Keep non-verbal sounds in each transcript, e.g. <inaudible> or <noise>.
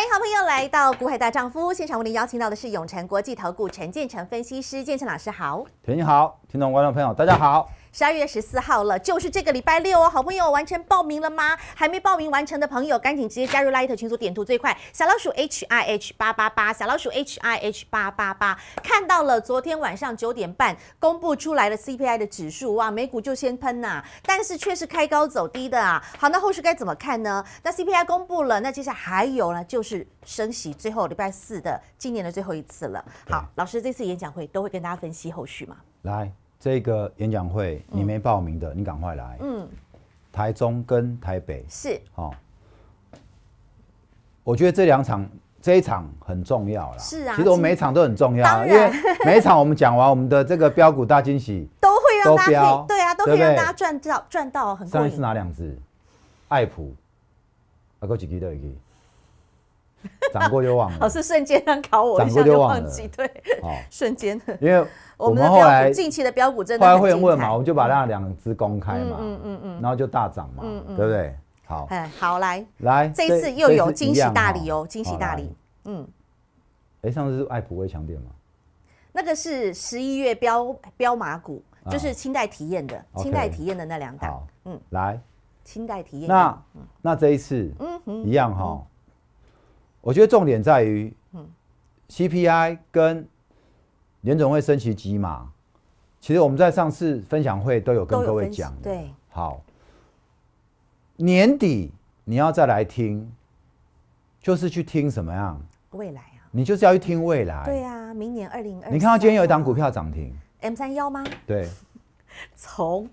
欢迎好朋友来到《股海大丈夫》，现场为您邀请到的是永诚国际投顾陈建成分析师，建成老师好，田你好，听众观众朋友大家好。十二月十四号了，就是这个礼拜六哦。好朋友完成报名了吗？还没报名完成的朋友，赶紧直接加入拉 i t 群组，点图最快。小老鼠 h i h 八八八，小老鼠 h i h 八八八。看到了昨天晚上九点半公布出来的 C P I 的指数哇，美股就先喷呐，但是却是开高走低的啊。好，那后续该怎么看呢？那 C P I 公布了，那接下来还有呢，就是升息，最后礼拜四的今年的最后一次了。好，老师这次演讲会都会跟大家分析后续吗？来。这个演讲会，你没报名的，你赶快来。嗯，台中跟台北是。哦。我觉得这两场这一场很重要啦。是啊，其实我每场都很重要，因为每一场我们讲完我们的这个标股大惊喜，都会让大都对啊，都可以让大家赚到赚到很。上一次哪两只？爱普还有几几都一以，<laughs> 涨过就忘了。老师瞬间让考我，涨过就忘了。对，瞬间因为。我们后来近期的标股真的，后来会问嘛，我们就把那两只公开嘛，嗯嗯嗯然后就大涨嘛，嗯嗯，对不对？好，好，来来，这一次又有惊喜大礼哦，惊喜大礼，嗯，哎，上次是爱普微强点吗？那个是十一月标标马股，就是清代体验的，清代体验的那两档，嗯，来，清代体验，那那这一次，嗯嗯，一样哈，我觉得重点在于，嗯，CPI 跟。年总会升几级嘛？其实我们在上次分享会都有跟各位讲对。好，年底你要再来听，就是去听什么样？未来啊。你就是要去听未来。对啊，明年二零二。你看到今天有一档股票涨停？M 三幺吗？对。<laughs> 从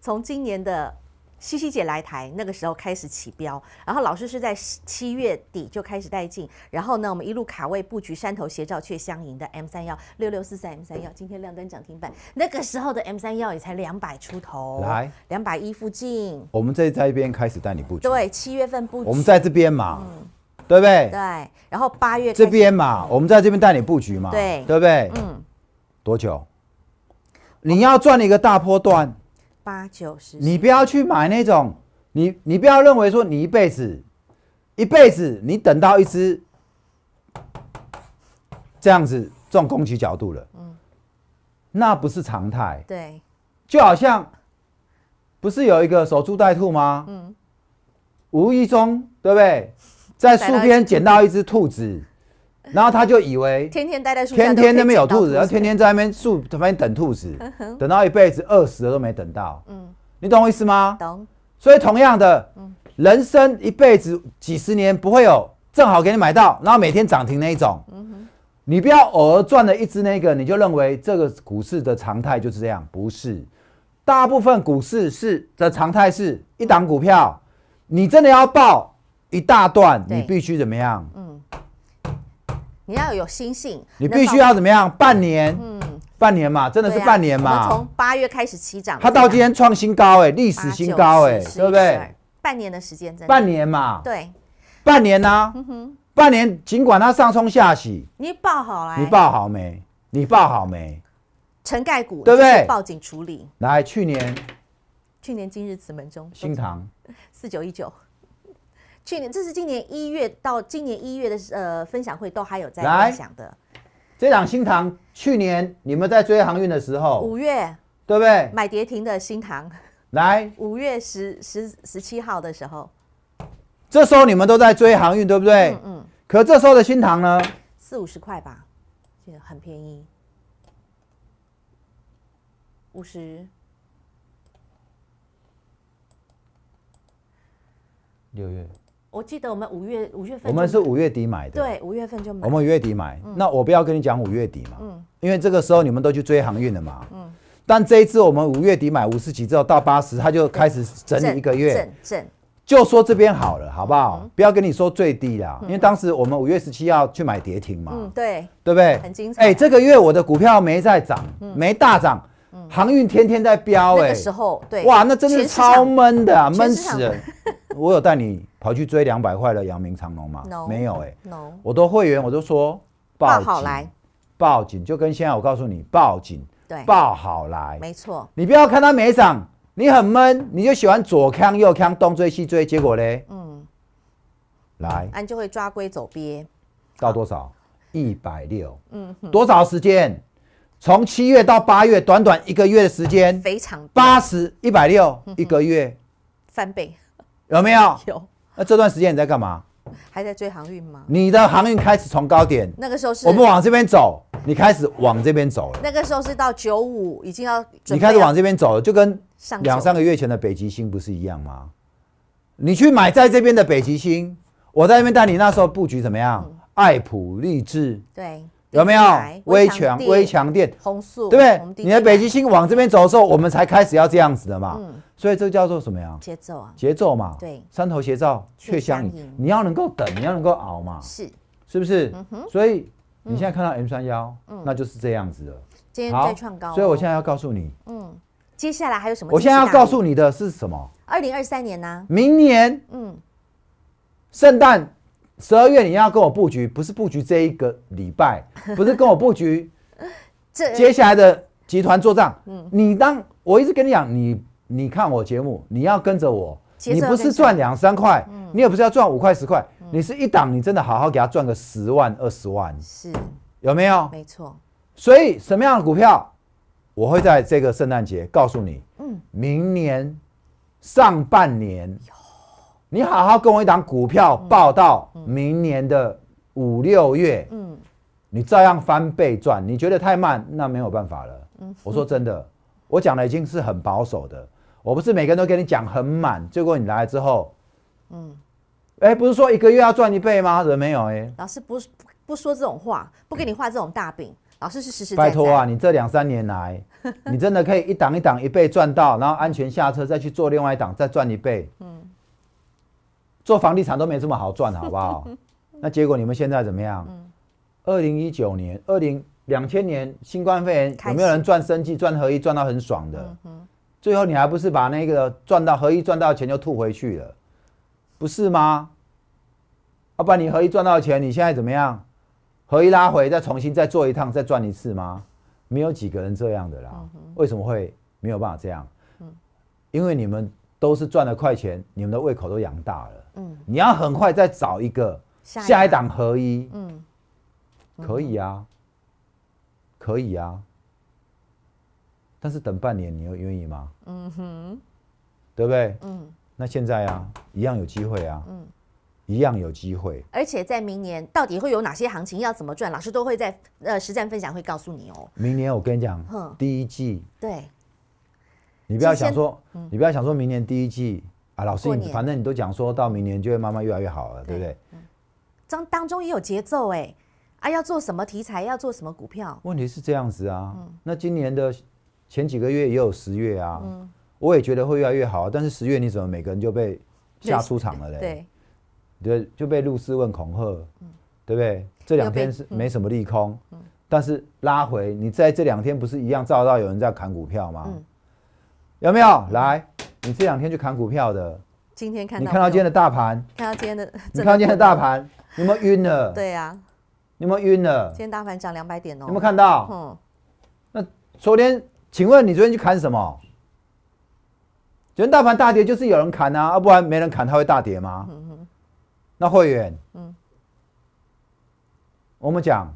从今年的。西西姐来台，那个时候开始起标，然后老师是在七月底就开始带进，然后呢，我们一路卡位布局，山头斜照却相迎的 M 三幺六六四三 M 三幺，今天亮灯涨停板，那个时候的 M 三幺也才两百出头，来两百一附近。我们在一边开始带你布局，对，七月份布局，我们在这边嘛，对不对？对。然后八月这边嘛，我们在这边带你布局嘛，对，对不对？嗯。多久？你要赚一个大波段。八九十，你不要去买那种，你你不要认为说你一辈子，一辈子你等到一只这样子种攻击角度了，嗯，那不是常态，对，就好像不是有一个守株待兔吗？嗯，无意中对不对，在树边捡到一只兔子。<laughs> <laughs> 然后他就以为天天待在树天天那边有兔子，然后天天在那边树旁边等兔子，等到一辈子饿死了都没等到。嗯，你懂我意思吗？懂。所以同样的，人生一辈子几十年不会有正好给你买到，然后每天涨停那一种。嗯你不要偶尔赚了一只那个，你就认为这个股市的常态就是这样，不是？大部分股市是的常态是一档股票，你真的要爆一大段，你必须怎么样？你要有心性，你必须要怎么样？半年，嗯，半年嘛，真的是半年嘛。从八月开始起涨，它到今天创新高，哎，历史新高，哎，对不对？半年的时间，真的半年嘛？对，半年呢？嗯哼，半年，尽管它上冲下洗，你报好了，你报好没？你报好没？成盖股，对不对？报警处理。来，去年，去年今日此门中，新塘四九一九。去年，这是今年一月到今年一月的呃分享会都还有在分享的。这档新塘去年你们在追航运的时候，五月对不对？买跌停的新塘来，五月十十十七号的时候，这时候你们都在追航运对不对？嗯嗯。可这时候的新塘呢？四五十块吧，很便宜。五十。六月。我记得我们五月五月份，我们是五月底买的，对，五月份就买。我们五月底买，那我不要跟你讲五月底嘛，因为这个时候你们都去追航运了嘛。嗯，但这一次我们五月底买五十几之后到八十，它就开始整理一个月。整整。就说这边好了，好不好？不要跟你说最低了，因为当时我们五月十七要去买跌停嘛。嗯，对，对不对？很精彩。哎，这个月我的股票没在涨，没大涨。航运天天在飙，哎，那时候对，哇，那真的是超闷的，啊，闷死人。<laughs> 我有带你跑去追两百块的阳明长龙吗？No，没有哎，No，我都会员，我都说报好来，报警，就跟现在我告诉你，报警，对，报好来，没错，你不要看它没涨，你很闷，你就喜欢左看右看，东追西追，结果嘞，嗯，来，安就会抓龟走鳖，到多少？一百六，嗯，多少时间？从七月到八月，短短一个月的时间，非常八十一百六一个月翻倍，有没有？<laughs> 有。那这段时间你在干嘛？还在追航运吗？你的航运开始从高点，那个时候是我不往这边走，你开始往这边走了。那个时候是到九五，已经要你开始往这边走了，就跟两三个月前的北极星不是一样吗？你去买在这边的北极星，我在那边带你那时候布局怎么样？爱普利智对。有没有微强微强电？对不对？你的北极星往这边走的时候，我们才开始要这样子的嘛。嗯，所以这叫做什么呀？节奏啊，节奏嘛。对，三头斜照却相迎。你要能够等，你要能够熬嘛。是，是不是？所以你现在看到 M 三幺，那就是这样子的。今天再创高，所以我现在要告诉你，嗯，接下来还有什么？我现在要告诉你的是什么？二零二三年呢？明年，嗯，圣诞。十二月你要跟我布局，不是布局这一个礼拜，<laughs> 不是跟我布局 <laughs> 这接下来的集团做账。嗯，你当我一直跟你讲，你你看我节目，你要跟着我，你不是赚两三块，你也不是要赚五块十块，你是一档，你真的好好给他赚个十万二十万，是有没有？没错。所以什么样的股票，我会在这个圣诞节告诉你。嗯，明年上半年。你好好跟我一档股票，报到明年的五六月，嗯，你照样翻倍赚。你觉得太慢，那没有办法了。嗯，我说真的，我讲的已经是很保守的，我不是每个人都跟你讲很满。结果你来之后，嗯，哎，不是说一个月要赚一倍吗？人没有哎。老师不不说这种话，不给你画这种大饼。老师是实实在在。拜托啊，你这两三年来，<laughs> 你真的可以一档一档一倍赚到，然后安全下车，再去做另外一档，再赚一倍。嗯。做房地产都没这么好赚，好不好？<laughs> 那结果你们现在怎么样？二零一九年、二零两千年，新冠肺炎有没有人赚生计、赚合一、赚到很爽的？最后你还不是把那个赚到合一赚到的钱就吐回去了，不是吗？要把你合一赚到的钱，你现在怎么样？合一拉回，再重新再做一趟，再赚一次吗？没有几个人这样的啦。为什么会没有办法这样？因为你们都是赚了快钱，你们的胃口都养大了。嗯，你要很快再找一个下一档合一，嗯，可以啊，可以啊，但是等半年，你又愿意吗？嗯哼，对不对？嗯，那现在啊，一样有机会啊，嗯，一样有机会。而且在明年到底会有哪些行情，要怎么赚，老师都会在呃实战分享会告诉你哦。明年我跟你讲，第一季，对，你不要想说，你不要想说明年第一季。啊，老师，你反正你都讲说到明年就会慢慢越来越好，了，对不对？当这当中也有节奏哎，啊，要做什么题材，要做什么股票？问题是这样子啊，那今年的前几个月也有十月啊，嗯，我也觉得会越来越好，但是十月你怎么每个人就被吓出场了嘞？对，对，就被露丝问恐吓，嗯，对不对？这两天是没什么利空，嗯，但是拉回，你在这两天不是一样照到有人在砍股票吗？嗯，有没有来？你这两天去砍股票的？今天看，到你看到今天的大盘？看到今天的，你看到今天的大盘？有没有晕了？对呀，有没有晕了？今天大盘涨两百点哦。有没有看到？嗯。那昨天，请问你昨天去砍什么？昨天大盘大跌，就是有人砍啊，要不然没人砍，它会大跌吗？嗯那会员，嗯，我们讲。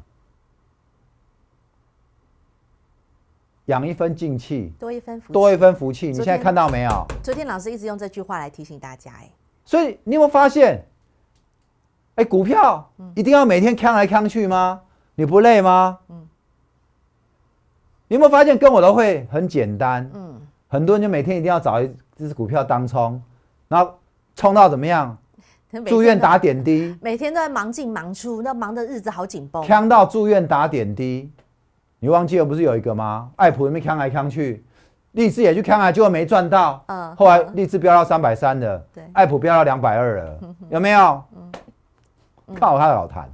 养一分静气，多一分福，多一分福气。你现在看到没有？昨天老师一直用这句话来提醒大家，哎，所以你有没有发现？哎，股票一定要每天扛来扛去吗？你不累吗？嗯，你有没有发现跟我都会很简单？嗯，很多人就每天一定要找一支股票当冲，然后冲到怎么样？住院打点滴，<laughs> 每天都在忙进忙出，那忙的日子好紧绷，扛到住院打点滴。你忘记了不是有一个吗？爱普那边扛来扛去，立志也去扛来，结果没赚到。嗯，后来立志飙到三百三了，对，爱普飙到两百二了，有没有？看好他老谈，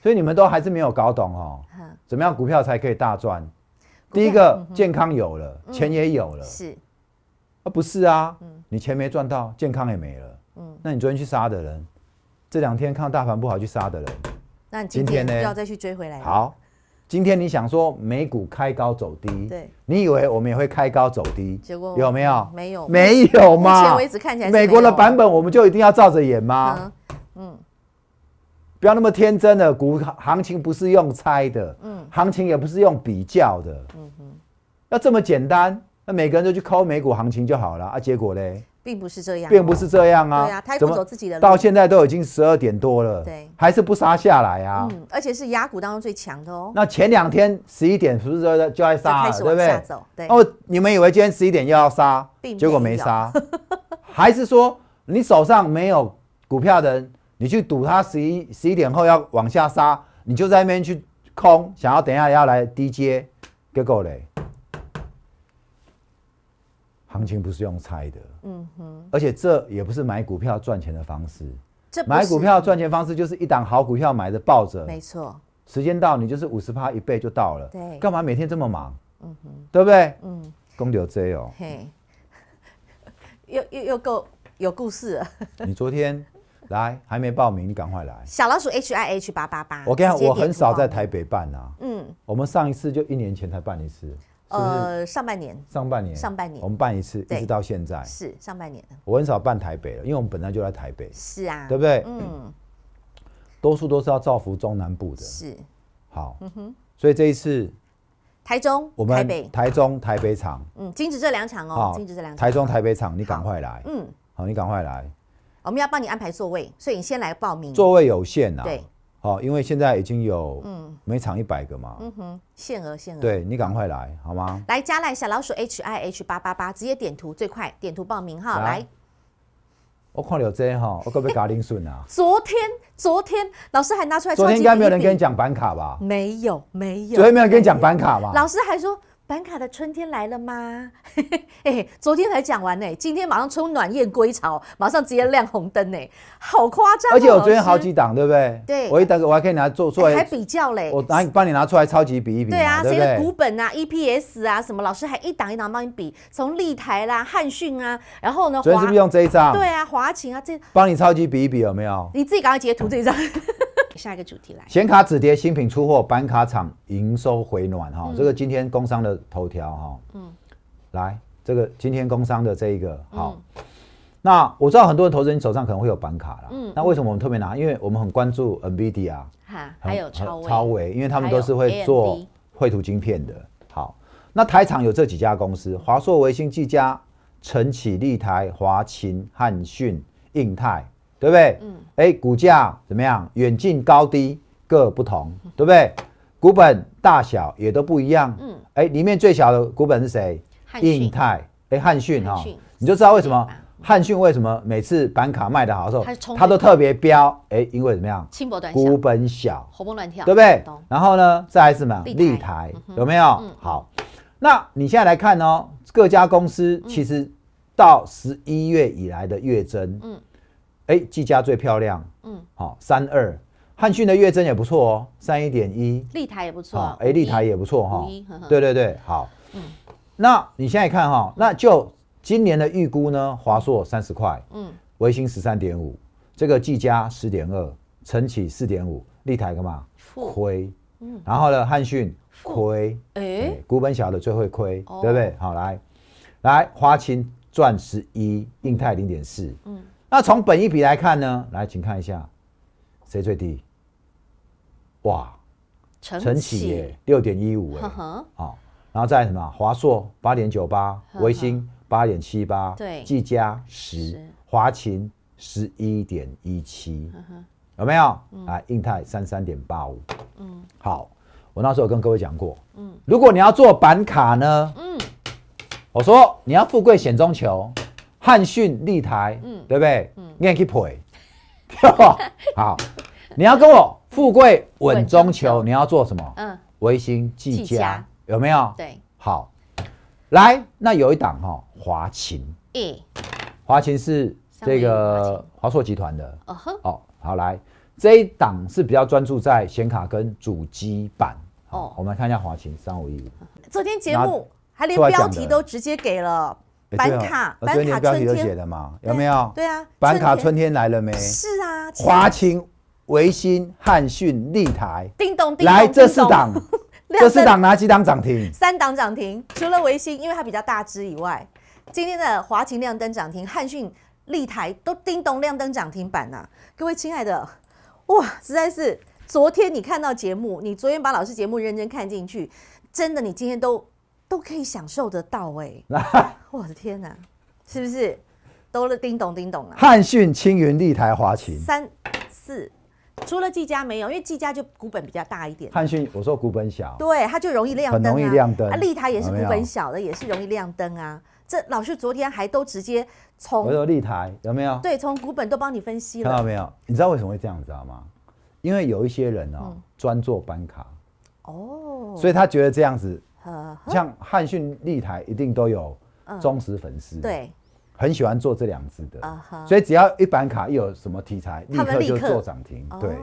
所以你们都还是没有搞懂哦，怎么样股票才可以大赚？第一个健康有了，钱也有了，是啊，不是啊？你钱没赚到，健康也没了。嗯，那你昨天去杀的人，这两天看大盘不好去杀的人，那今天呢要再去追回来？好。今天你想说美股开高走低，对，你以为我们也会开高走低？结果有没有？没有，没有吗？目前为止看起来，美国的版本我们就一定要照着演吗？嗯，不要那么天真的，股行情不是用猜的，嗯，行情也不是用比较的，嗯哼，要这么简单，那每个人都去抠美股行情就好了啊？结果嘞？并不是这样，并不是这样啊！对啊，的路，到现在都已经十二点多了，对，还是不杀下来啊？嗯，而且是压股当中最强的哦。那前两天十一点是不是在就在杀了，对不对？哦，你们以为今天十一点又要杀，结果没杀，<laughs> 还是说你手上没有股票的人，你去赌他十一十一点后要往下杀，你就在那边去空，想要等一下要来低接，结果嘞，行情不是用猜的。嗯哼，而且这也不是买股票赚钱的方式。这买股票赚钱方式就是一档好股票买的抱着，没错。时间到，你就是五十趴一倍就到了。对，干嘛每天这么忙？嗯哼，对不对？嗯，公牛 Z 哦，嘿，<laughs> 又又又够有故事。<laughs> 你昨天来还没报名，你赶快来。小老鼠 H I H 八八八，我跟你讲，我很少在台北办啊。嗯，我们上一次就一年前才办一次。呃，上半年，上半年，上半年，我们办一次，一直到现在，是上半年。我很少办台北了，因为我们本来就在台北，是啊，对不对？嗯，多数都是要造福中南部的，是。好，嗯哼。所以这一次，台中，我们台北、台中、台北场，嗯，禁止这两场哦，禁止这两台中、台北场，你赶快来，嗯，好，你赶快来，我们要帮你安排座位，所以你先来报名，座位有限，对。好，因为现在已经有，嗯，每场一百个嘛，嗯哼，限额限额，对，你赶快来，好吗？来加来小老鼠 h i h 八八八，直接点图最快，点图报名哈，来。我看了这哈，我可以加林顺啊。<laughs> 昨天昨天老师还拿出来，昨天应该没有人跟你讲板卡吧？没有没有。昨天没有人跟你讲板卡吧？老师还说。板卡的春天来了吗？<laughs> 昨天才讲完呢，今天马上出暖燕归巢，马上直接亮红灯呢，好夸张！而且我昨天好几档，对不对？对，我一档我还可以拿做做还比较嘞，我拿帮你拿出来超级比一比，对啊，谁的股本啊、EPS 啊什么？老师还一档一档帮你比，从立台啦、汉讯啊，然后呢，昨天是不是用这一张？对啊，华勤啊，这帮你超级比一比有没有？你自己赶快截图这一张。下一个主题来，显卡止跌，新品出货，板卡厂营收回暖。哈，这个今天工商的头条。哈，嗯，来这个今天工商的这一个。哈，那我知道很多人投资人手上可能会有板卡了。嗯，那为什么我们特别拿？因为我们很关注 NVIDIA。哈，还有超超维，因为他们都是会做绘图晶片的。好，那台厂有这几家公司：华硕、微星、技嘉、晨起、立台、华勤、汉讯、映泰。对不对？嗯，哎，股价怎么样？远近高低各不同，对不对？股本大小也都不一样。嗯，哎，里面最小的股本是谁？印泰。哎，汉讯哈，你就知道为什么汉讯为什么每次板卡卖的好时候，它都特别飙。哎，因为怎么样？轻薄短。股本小。活蹦乱跳。对不对？然后呢，再来什么？立台有没有？好，那你现在来看哦，各家公司其实到十一月以来的月增，嗯。哎，技嘉最漂亮，嗯，好，三二，汉讯的月增也不错哦，三一点一，立台也不错，哎，立台也不错哈，对对对，好，嗯，那你现在看哈，那就今年的预估呢，华硕三十块，嗯，维新十三点五，这个技嘉十点二，晨起四点五，立台干嘛亏，嗯，然后呢，汉讯亏，哎，股本小的最会亏，对不对？好来，来，华勤赚十一，印泰零点四，嗯。那从本一比来看呢？来，请看一下，谁最低？哇，晨晨企耶六点一五哎，好，然后再什么？华硕八点九八，微星八点七八，对，技嘉十，华勤十一点一七，有没有？啊，英泰三三点八五。嗯，好，我那时候跟各位讲过，嗯，如果你要做板卡呢，嗯，我说你要富贵险中求。汉讯立台，嗯，对不对嗯，i k e p l 好，你要跟我富贵稳中求，你要做什么？嗯，维新技嘉，有没有？对，好，来，那有一档哈，华勤，华勤是这个华硕集团的，哦呵，好，好来，这一档是比较专注在显卡跟主机板，哦，我们来看一下华勤三五一，五，昨天节目还连标题都直接给了。板卡，板卡天标题都写的嘛，有没有？对啊，板卡春天来了没？是啊，华勤、维新、汉讯、立台，叮咚叮来这四档，这四档哪 <laughs> 几档涨停？三档涨停，除了维新，因为它比较大只以外，今天的华勤亮灯涨停，汉讯立台都叮咚亮灯涨停板呐。各位亲爱的，哇，实在是昨天你看到节目，你昨天把老师节目认真看进去，真的，你今天都。都可以享受得到哎！我的 <laughs> 天哪，是不是？都是叮咚叮咚啊！汉讯、青云、立台、华勤、三、四，除了技嘉没有，因为技嘉就股本比较大一点。汉讯，我说股本小，对，它就容易亮灯，很容易亮灯。啊，立台也是股本小的，也是容易亮灯啊。这老师昨天还都直接从我说立台有没有？对，从股本都帮你分析了看到没有？你知道为什么会这样，知道吗？因为有一些人哦，专做班卡哦，所以他觉得这样子。像汉讯、立台一定都有忠实粉丝，对，很喜欢做这两支的，所以只要一板卡一有什么题材，立刻就做涨停。对，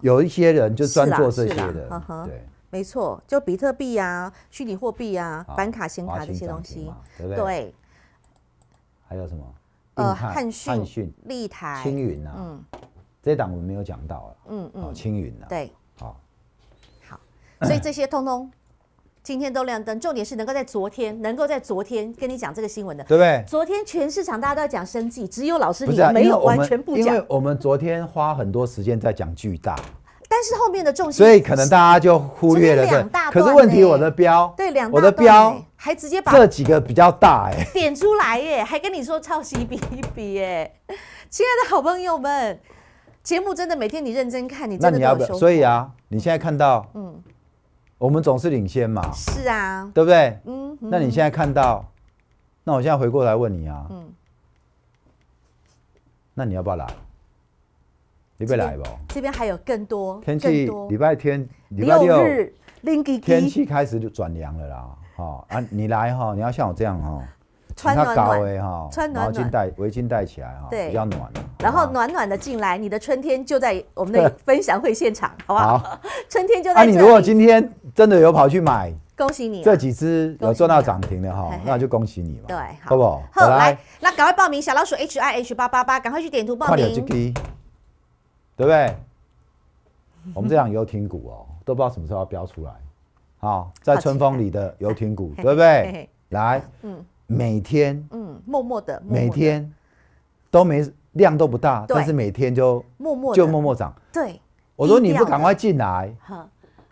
有一些人就专做这些的，对，没错，就比特币啊、虚拟货币啊、板卡、显卡这些东西，对对？对。还有什么？呃，汉讯、汉讯、立台、青云啊，嗯，这档我们没有讲到啊，嗯嗯，青云啊，对，好，好，所以这些通通。今天都亮灯，重点是能够在昨天，能够在昨天跟你讲这个新闻的，对不对？昨天全市场大家都在讲生计，只有老师没有完全不讲。我们昨天花很多时间在讲巨大，但是后面的重心，所以可能大家就忽略了这。可是问题，我的标对，我的标还直接把这几个比较大哎，点出来耶，还跟你说抄袭比一比耶，亲爱的，好朋友们，节目真的每天你认真看，你真的要不？所以啊，你现在看到嗯。我们总是领先嘛，是啊，对不对？嗯，那你现在看到，那我现在回过来问你啊，嗯，那你要不要来？你拜来不？这边还有更多天气，礼拜天、礼拜六日，天气开始就转凉了啦，哈啊，你来哈，你要像我这样哈。穿高的哈，穿暖暖，巾带围巾带起来哈，对，比较暖。然后暖暖的进来，你的春天就在我们的 <laughs> 分享会现场，好不好？<laughs> 春天就在。那你如果今天真的有跑去买，<laughs> 恭喜你，这几只有赚到涨停的哈，那就恭喜你了。对，好不？好来，那赶快报名，小老鼠 h i h 八八八，赶快去点图报名。对不对？我们这样游艇股哦，都不知道什么时候要标出来。好，在春风里的游艇股，对不对？来，嗯。每天，嗯，默默的，每天都没量都不大，但是每天就默默就默默涨。对，我说你不赶快进来，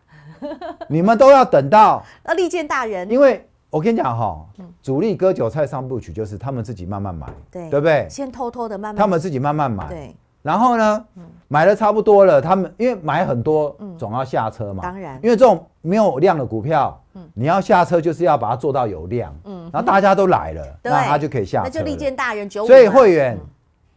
<laughs> 你们都要等到啊利剑大人。因为，我跟你讲哈，主力割韭菜三部曲就是他们自己慢慢买，对，对不对？先偷偷的慢慢，他们自己慢慢买，对。然后呢，买的差不多了，他们因为买很多，总要下车嘛，当然，因为这种没有量的股票。你要下车就是要把它做到有量，嗯，然后大家都来了，<laughs> 那他就可以下车。那就利剑大人九五，所以会员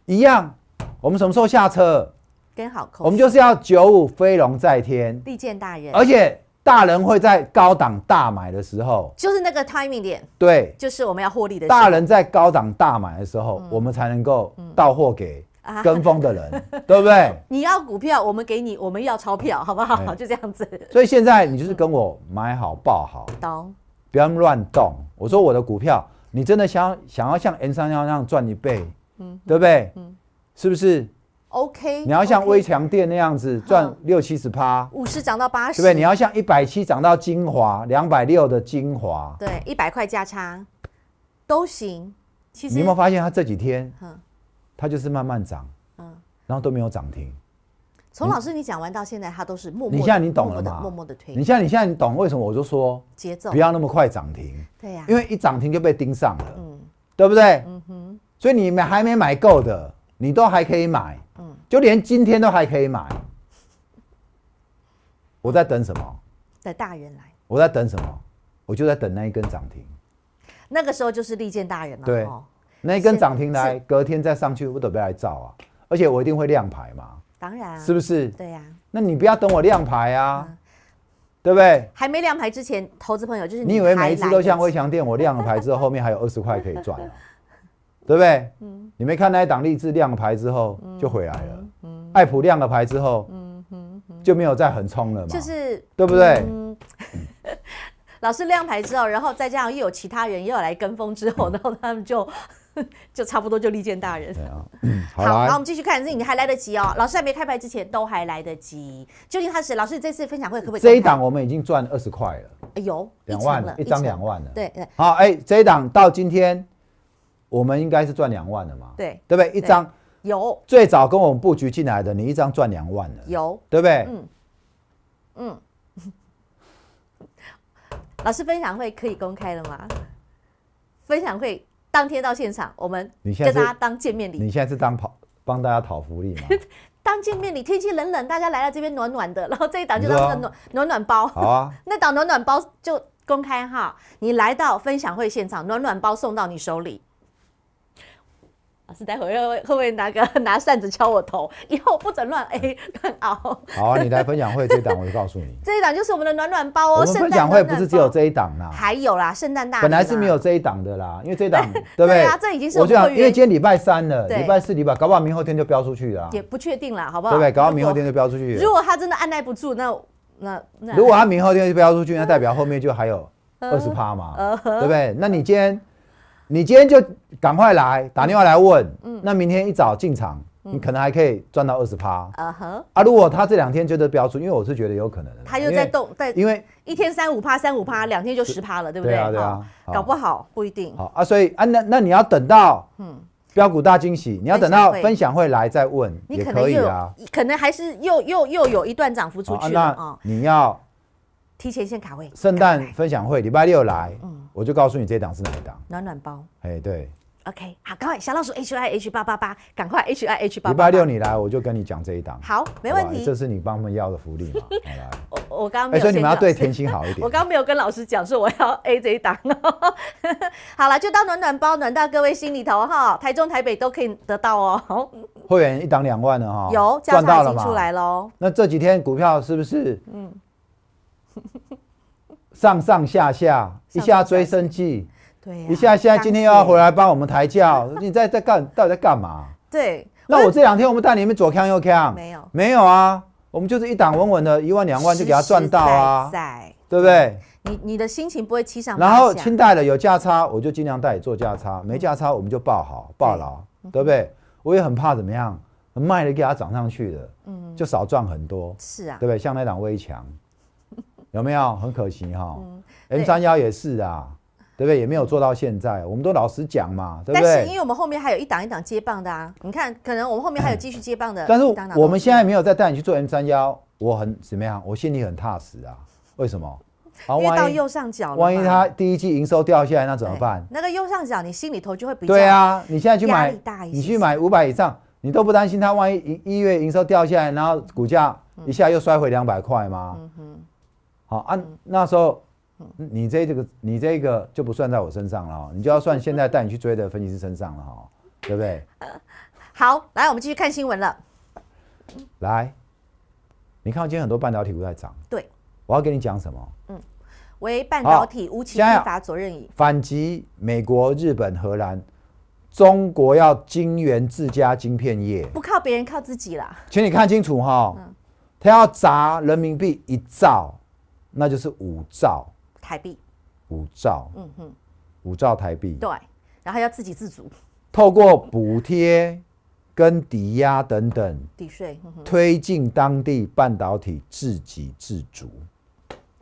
一样，我们什么时候下车？跟好空，我们就是要九五飞龙在天，利剑大人，而且大人会在高档大买的时候，就是那个 timing 点，对，就是我们要获利的。大人在高档大买的时候，我们才能够到货给。跟风的人，<laughs> 对不对？你要股票，我们给你；我们要钞票，好不好？就这样子。所以现在你就是跟我买好报好，懂？不要乱动。我说我的股票，你真的想想要像 N 三幺那样赚一倍，嗯，对不对？嗯，是不是？OK。你要像微强电那样子赚六七十趴，五十涨到八十，对不对？你要像一百七涨到精华，两百六的精华，对，一百块价差都行。其实你有没有发现他这几天？它就是慢慢涨，嗯，然后都没有涨停。从老师你讲完到现在，它都是默默。你现在你懂了吗？默默的推。你现在你现在你懂为什么我就说节奏，不要那么快涨停？对呀，因为一涨停就被盯上了，嗯，对不对？嗯哼。所以你们还没买够的，你都还可以买，嗯，就连今天都还可以买。我在等什么？等大人来。我在等什么？我就在等那一根涨停。那个时候就是利剑大人了，对。那一根涨停来，隔天再上去，我都不来造啊！而且我一定会亮牌嘛，当然，是不是？对呀，那你不要等我亮牌啊，对不对？还没亮牌之前，投资朋友就是你以为每一次都像微强电，我亮了牌之后，后面还有二十块可以赚啊，<laughs> 对不对？嗯，你没看那一档立志亮了牌之后就回来了，嗯，爱普亮了牌之后，嗯哼，就没有再横冲了嘛，就是，对不对？<laughs> 老师亮牌之后，然后再加上又有其他人又有来跟风之后，<laughs> 然后他们就。<laughs> 就差不多，就利剑大人。对啊，<clears throat> 好，好，我们继续看，这你还来得及哦。老师还没开牌之前，都还来得及。究竟他是老师，这次分享会可不可以这一档，我们已经赚二十块了。哎有，两万了，一张两万了。对，好，哎，这一档到今天，我们应该是赚两万了嘛？对，对不对？一张有，最早跟我们布局进来的，你一张赚两万了。有，对不对？嗯嗯，<laughs> 老师分享会可以公开了吗？分享会。当天到现场，我们跟大家当见面礼。你现在是当跑帮大家讨福利吗？<laughs> 当见面礼，天气冷冷，大家来到这边暖暖的，然后这一档就当个暖暖暖包。好啊，<laughs> 那档暖暖包就公开哈，你来到分享会现场，暖暖包送到你手里。老师，待会又会不会拿个 <laughs> 拿扇子敲我头？以后不准乱 A <laughs> 乱熬。好啊，你来分享会这一档，我就告诉你。这一档就是我们的暖暖包哦。我分享会不是只有这一档啦。还有啦，圣诞大本来是没有这一档的啦，因为这 <laughs> 档对不对？啊，这已经是我就讲，因为今天礼拜三了，礼拜四、礼拜搞不好明后天就飙出去了。也不确定了，好不好？对不对？搞到明后天就飙出去。如果他真的按耐不住，那那那……如果他明后天就飙出去，那代表后面就还有二十趴嘛，对不对？那你今天？你今天就赶快来打电话来问，嗯，那明天一早进场，你可能还可以赚到二十趴，啊呵，啊，如果他这两天觉得标出，因为我是觉得有可能，他就在动，在因为一天三五趴，三五趴，两天就十趴了，对不对？对啊，对啊，搞不好不一定。好啊，所以啊，那那你要等到，嗯，标股大惊喜，你要等到分享会来再问，你可能啊，可能还是又又又有一段涨幅出去，啊。你要。提前先卡位，圣诞分享会礼拜六来，嗯，我就告诉你这档是哪一档，暖暖包，哎，对，OK，好，赶快小老鼠 HIH 八八八，赶快 HIH 八八礼拜六你来，我就跟你讲这一档，好，没问题，这是你帮我们要的福利嘛，<laughs> 好了，我我刚刚，所以你们要对甜心好一点，<laughs> 我刚刚没有跟老师讲说我要 A 这一档，<laughs> 好了，就当暖暖包暖到各位心里头哈，台中台北都可以得到哦，会员一档两万了哈，有赚到了吗？出来喽，那这几天股票是不是，嗯。上上下下一下追升绩，对，一下现在今天又要回来帮我们抬轿，你在在干到底在干嘛？<laughs> 对，那我这两天我们带你们左看右看，没有没有啊，我们就是一档稳稳的，一万两万就给他赚到啊，在对不对？你你的心情不会七上八下。然后清代的有价差，我就尽量带你做价差；没价差，我们就报好报牢，对不对？我也很怕怎么样卖的给他涨上去的，嗯，就少赚很多，是啊，对不对？像那档微强，有没有很可惜哈？嗯，M 三幺也是啊，对不对？也没有做到现在，我们都老实讲嘛，对不对？但是因为我们后面还有一档一档接棒的啊，你看，可能我们后面还有继续接棒的。但是我们现在没有再带你去做 M 三幺，我很怎么样？我心里很踏实啊。为什么？<laughs> 啊，角了，万一他第一季营收掉下来，那怎么办？那个右上角，你心里头就会比较对啊。你现在去买，你去买五百以上，你都不担心他万一一月营收掉下来，然后股价一下又摔回两百块吗？嗯哼。好啊，那时候你这这个你这个就不算在我身上了，你就要算现在带你去追的分析师身上了哈，对不对？好，来，我们继续看新闻了。来，你看，今天很多半导体都在涨。对，我要跟你讲什么？嗯，为半导体无期立法责任反击美国、日本、荷兰、中国要晶圆自家晶片业，不靠别人，靠自己了。请你看清楚哈，他要砸人民币一兆。那就是五兆台币，五兆，嗯哼，五兆台币，对，然后要自给自足，透过补贴跟抵押等等，抵税，推进当地半导体自给自足，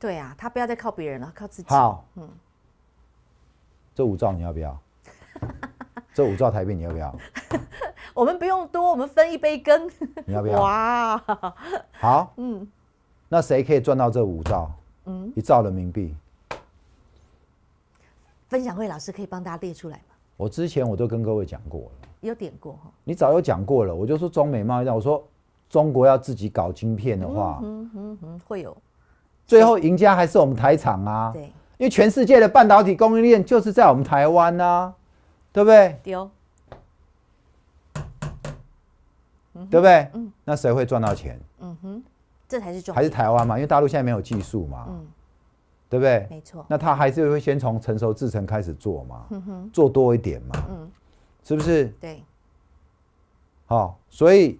对啊，他不要再靠别人了，靠自己，好，嗯，这五兆你要不要？<laughs> 这五兆台币你要不要？我们不用多，我们分一杯羹，你要不要？哇，好，嗯，那谁可以赚到这五兆？嗯，一兆人民币。分享会老师可以帮大家列出来吗？我之前我都跟各位讲过了，有点过哈。你早有讲过了，我就说中美贸易战，我说中国要自己搞晶片的话，嗯哼哼，会有。最后赢家还是我们台厂啊，对，因为全世界的半导体供应链就是在我们台湾啊，对不对？丢，对不对？嗯。那谁会赚到钱？嗯哼。这才是重还是台湾嘛，因为大陆现在没有技术嘛，嗯，对不对？没错，那他还是会先从成熟制成开始做嘛，嗯哼，做多一点嘛，嗯，是不是？对，好，所以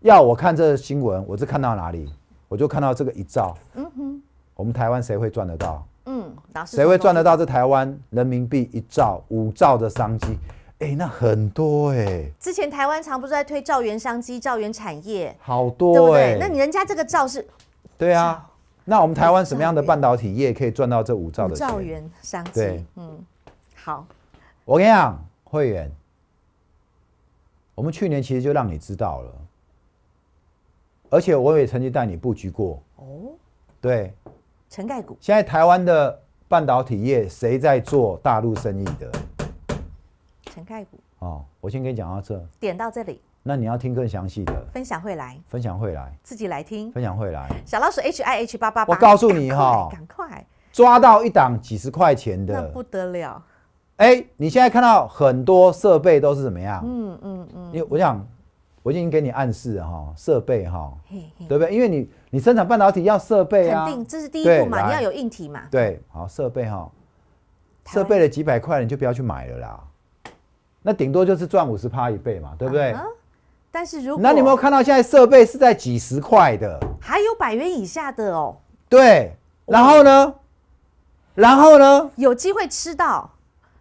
要我看这新闻，我是看到哪里，我就看到这个一兆，嗯哼，我们台湾谁会赚得到？嗯，谁会赚得到这台湾人民币一兆五兆的商机？哎，那很多哎。之前台湾常不是在推兆元商机、兆元产业，好多对？那你人家这个兆是？对啊，那我们台湾什么样的半导体业可以赚到这五兆的兆元商机？对，嗯，好。我跟你讲，会员，我们去年其实就让你知道了，而且我也曾经带你布局过。哦，对，成盖股。现在台湾的半导体业谁在做大陆生意的？概盖股哦，我先跟你讲到这，点到这里。那你要听更详细的分享会来，分享会来，自己来听，分享会来。小老鼠 H I H 八八八，我告诉你哈，赶快抓到一档几十块钱的，不得了！哎，你现在看到很多设备都是怎么样？嗯嗯嗯，因为我想我已经给你暗示哈，设备哈，对不对？因为你你生产半导体要设备啊，肯定这是第一步嘛，你要有硬体嘛。对，好设备哈，设备的几百块你就不要去买了啦。那顶多就是赚五十趴一倍嘛，对不对？但是如果那你有没有看到现在设备是在几十块的，还有百元以下的哦。对，然后呢？然后呢？有机会吃到，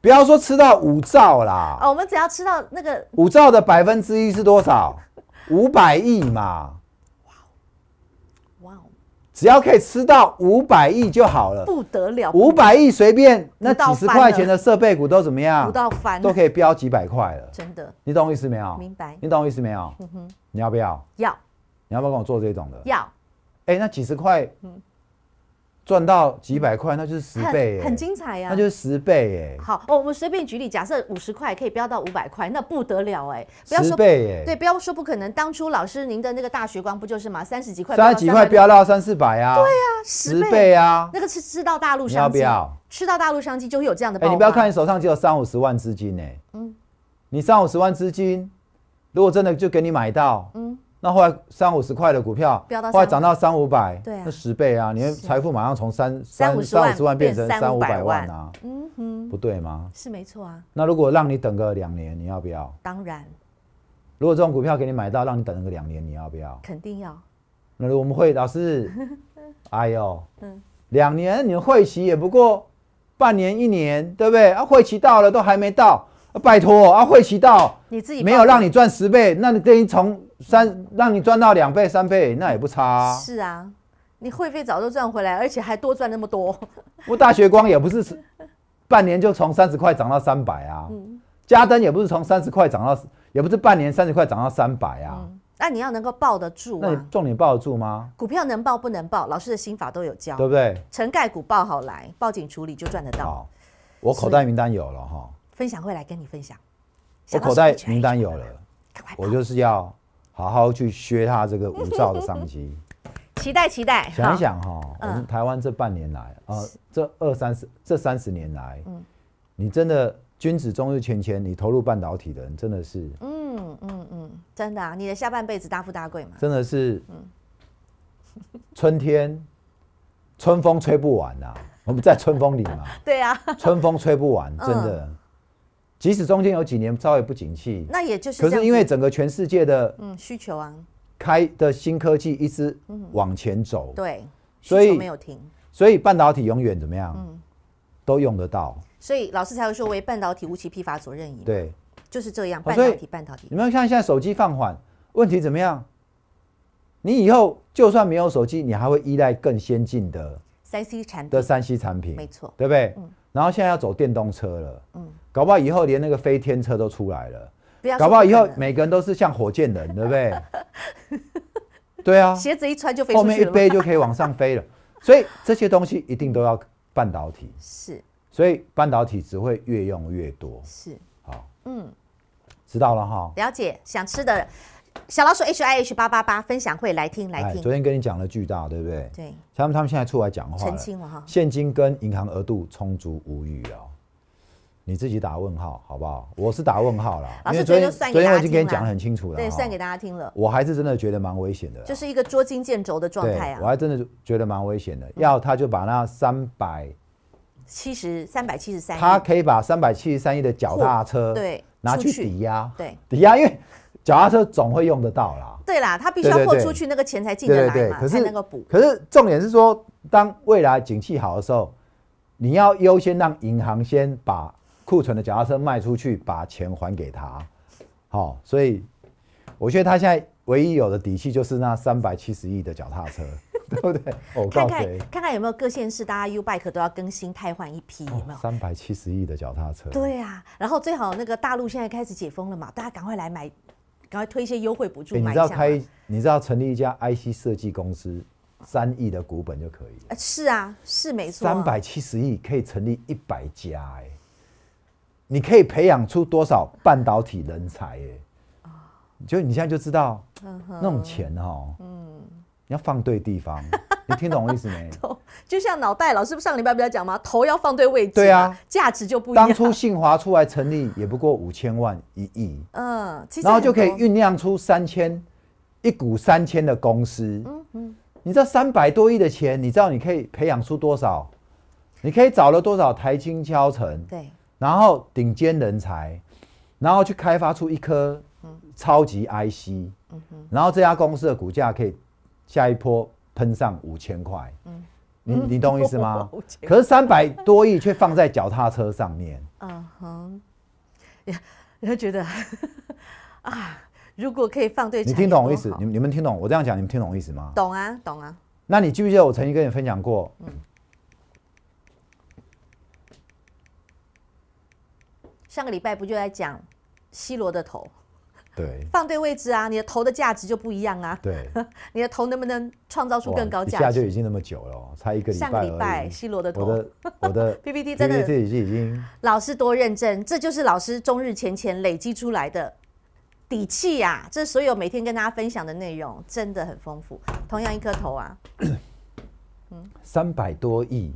不要说吃到五兆啦。哦，我们只要吃到那个五兆的百分之一是多少？五百亿嘛。只要可以吃到五百亿就好了，不得了！五百亿随便，那几十块钱的设备股都怎么样？不到翻，都可以飙几百块了，真的。你懂我意思没有？明白。你懂我意思没有？哼。你要不要？要。你要不要跟我做这种的？要。哎，那几十块。赚到几百块，那就是十倍，很精彩呀！那就是十倍，耶。好，我我随便举例，假设五十块可以飙到五百块，那不得了，哎，十倍，哎，对，不要说不可能。当初老师您的那个大学光不就是嘛？三十几块，三十几块飙到三四百呀？对呀，十倍呀！那个是吃到大陆商机，吃到大陆商机就会有这样的爆发。你不要看你手上只有三五十万资金呢，嗯，你三五十万资金，如果真的就给你买到，嗯。那后来三五十块的股票，后来涨到三五百，那十倍啊！你的财富马上从三三三五十万变成三五百万啊！嗯哼，不对吗？是没错啊。那如果让你等个两年，你要不要？当然。如果这种股票给你买到，让你等个两年，你要不要？肯定要。那我们会老师，<laughs> 哎呦，两年你会期也不过半年一年，对不对？啊，会期到了都还没到，拜托啊，会期到你自己没有让你赚十倍，那你等于从。三让你赚到两倍三倍，那也不差。是啊，你会费早都赚回来，而且还多赚那么多。我大学光也不是，半年就从三十块涨到三百啊。嗯。加登也不是从三十块涨到，也不是半年三十块涨到三百啊。嗯。那你要能够抱得住啊？重点抱得住吗？股票能抱不能抱，老师的心法都有教，对不对？成盖股抱好来，报警处理就赚得到。我口袋名单有了哈。分享会来跟你分享。我口袋名单有了，赶快。我就是要。好好去削他这个五兆的商机，<laughs> 期待期待。想一想哈，我们台湾这半年来，呃，这二三十这三十年来，嗯，你真的君子终日前乾，你投入半导体的人真的是，嗯嗯嗯，真的，啊，你的下半辈子大富大贵嘛，真的是，嗯，春天春风吹不完呐，我们在春风里嘛，<laughs> 对啊，春风吹不完，真的。即使中间有几年稍微不景气，那也就是。可是因为整个全世界的嗯需求啊，开的新科技一直往前走，对，所以没有停，所以半导体永远怎么样，嗯，都用得到。所以老师才会说，为半导体无其批发所任意，对，就是这样。半导体，半导体，你们看现在手机放缓，问题怎么样？你以后就算没有手机，你还会依赖更先进的三 C 产品的三 C 产品，没错，对不对？嗯。然后现在要走电动车了，嗯，搞不好以后连那个飞天车都出来了，不要搞不好以后每个人都是像火箭人，对不对？<laughs> 对啊，鞋子一穿就飞，后面一背就可以往上飞了。所以这些东西一定都要半导体，是，所以半导体只会越用越多，是，好，嗯，知道了哈，了解，想吃的。小老鼠 h i h 八八八分享会来听来听，昨天跟你讲了巨大，对不对？对。他们他们现在出来讲话澄清了哈，现金跟银行额度充足无语哦。你自己打问号好不好？我是打问号了，因为昨昨天已经跟你讲很清楚了，对，算给大家听了。我还是真的觉得蛮危险的，就是一个捉襟见肘的状态啊。我还真的觉得蛮危险的，要他就把那三百七十三百七十三，他可以把三百七十三亿的脚踏车对拿去抵押，对抵押，因为。脚踏车总会用得到啦，对啦，他必须要破出去那个钱才进得来嘛，才能够补。可是重点是说，当未来景气好的时候，你要优先让银行先把库存的脚踏车卖出去，把钱还给他。好，所以我觉得他现在唯一有的底气就是那三百七十亿的脚踏车，<laughs> 对不对？看看看看有没有各县市大家 U bike 都要更新汰换一批，有没有？三百七十亿的脚踏车。对啊，然后最好那个大陆现在开始解封了嘛，大家赶快来买。赶快推一些优惠补助。你知道开，你知道成立一家 IC 设计公司，三亿的股本就可以。呃，是啊，是没错，三百七十亿可以成立一百家，哎，你可以培养出多少半导体人才？哎，就你现在就知道，那种钱哈，嗯，你要放对地方。你听懂我意思没？<laughs> 就像脑袋老师，不上礼拜不要讲吗？头要放对位置，对啊，价值就不一样。当初信华出来成立也不过五千万一亿，嗯，然后就可以酝酿出三千一股三千的公司。嗯嗯，你知道三百多亿的钱，你知道你可以培养出多少？你可以找了多少台青教成？对，然后顶尖人才，然后去开发出一颗超级 IC，然后这家公司的股价可以下一波。喷上五千块，嗯，你你懂意思吗？<laughs> 可是三百多亿却放在脚踏车上面，嗯哼，<laughs> 你就觉得 <laughs> 啊，如果可以放对，你听懂意思？你你们听懂我这样讲，你们听懂意思吗？懂啊，懂啊。那你记不记得我曾经跟你分享过？嗯，上个礼拜不就在讲西罗的头？放对位置啊，你的头的价值就不一样啊。对，<laughs> 你的头能不能创造出更高价值？下就已经那么久了，差一个礼拜。上个礼拜，C 罗的头，我的 <laughs> PPT 真的 PPT 已经老师多认真，这就是老师终日前前累积出来的底气呀。这所有每天跟大家分享的内容真的很丰富。同样一颗头啊，嗯，<coughs> 三百多亿，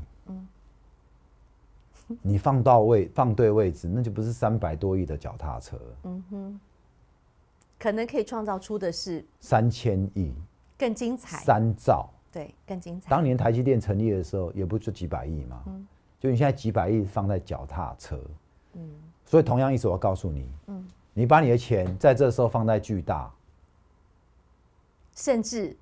你放到位，放对位置，那就不是三百多亿的脚踏车。嗯哼。可能可以创造出的是三千亿，更精彩。三兆，对，更精彩。当年台积电成立的时候，也不就几百亿嘛，嗯，就你现在几百亿放在脚踏车，嗯，所以同样意思，我要告诉你，嗯，你把你的钱在这时候放在巨大，甚至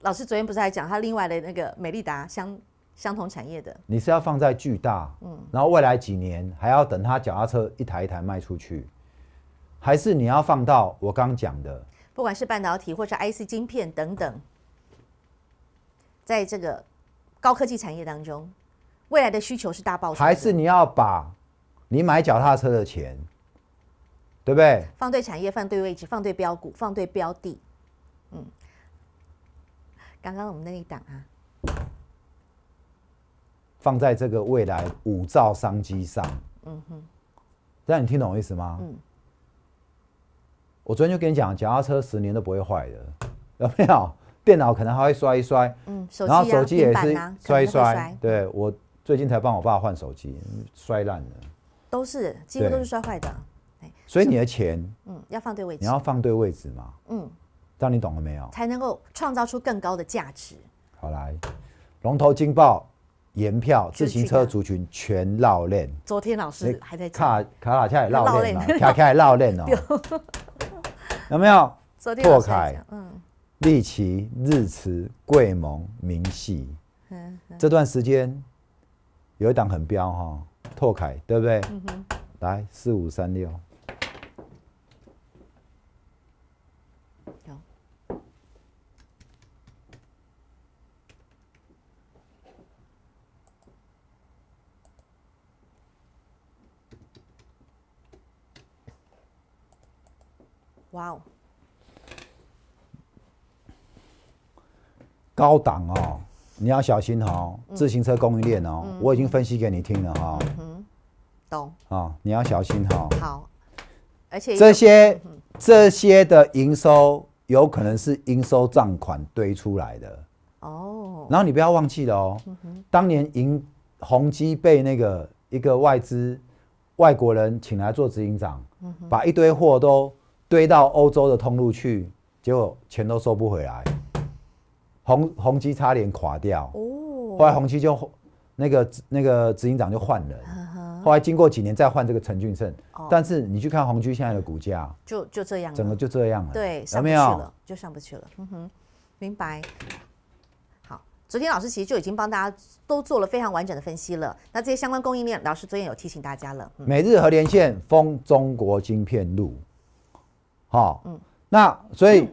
老师昨天不是还讲他另外的那个美利达相相同产业的，你是要放在巨大，嗯，然后未来几年还要等他脚踏车一台一台卖出去。还是你要放到我刚刚讲的，不管是半导体或是 IC 晶片等等，在这个高科技产业当中，未来的需求是大爆。还是你要把你买脚踏车的钱，对不对？放对产业，放对位置，放对标股，放对标的。嗯，刚刚我们那一档啊，放在这个未来五兆商机上。嗯哼，让你听懂我意思吗？嗯。我昨天就跟你讲，脚到车十年都不会坏的，<laughs> 有没有？电脑可能还会摔一摔，嗯，然后手机也是摔一摔。对我最近才帮我爸换手机，摔烂了。都是，几乎都是摔坏的。所以你的钱，嗯，要放对位，置，你要放对位置嘛。嗯，样你懂了没有？才能够创造出更高的价值。好来，龙头金报，盐票，自行车族群全绕练。昨天老师还在卡卡卡也绕练卡卡也绕练哦。<laughs> 有没有拓凯、立奇、日驰、贵盟、明系？这段时间有一档很彪哈，拓凯对不对？来，四五三六。哇哦！高档哦，你要小心哦。自行车供应链哦，我已经分析给你听了哈。嗯，懂。啊，你要小心哈。好，而且这些这些的营收有可能是应收账款堆出来的哦。然后你不要忘记了哦，当年银宏基被那个一个外资外国人请来做执行长，把一堆货都。堆到欧洲的通路去，结果钱都收不回来，宏宏基差点垮掉。哦，后来宏基就那个那个执行长就换人，后来经过几年再换这个陈俊胜，但是你去看红机现在的股价，就就这样，整个就这样，对，上不去了，就上不去了。嗯哼，明白。好，昨天老师其实就已经帮大家都做了非常完整的分析了。那这些相关供应链，老师昨天有提醒大家了。每日和连线封中国晶片路。好，嗯，那所以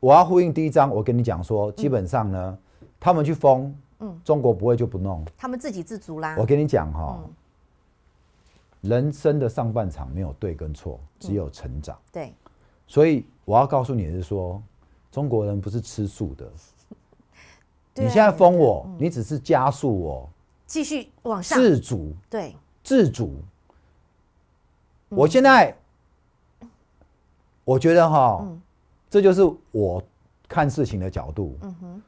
我要呼应第一章，我跟你讲说，基本上呢，他们去封，嗯，中国不会就不弄，他们自给自足啦。我跟你讲哈，人生的上半场没有对跟错，只有成长。对，所以我要告诉你是说，中国人不是吃素的。<laughs> 你现在封我，你只是加速我继续往上自主，对，自主。我现在。我觉得哈，这就是我看事情的角度。嗯哼，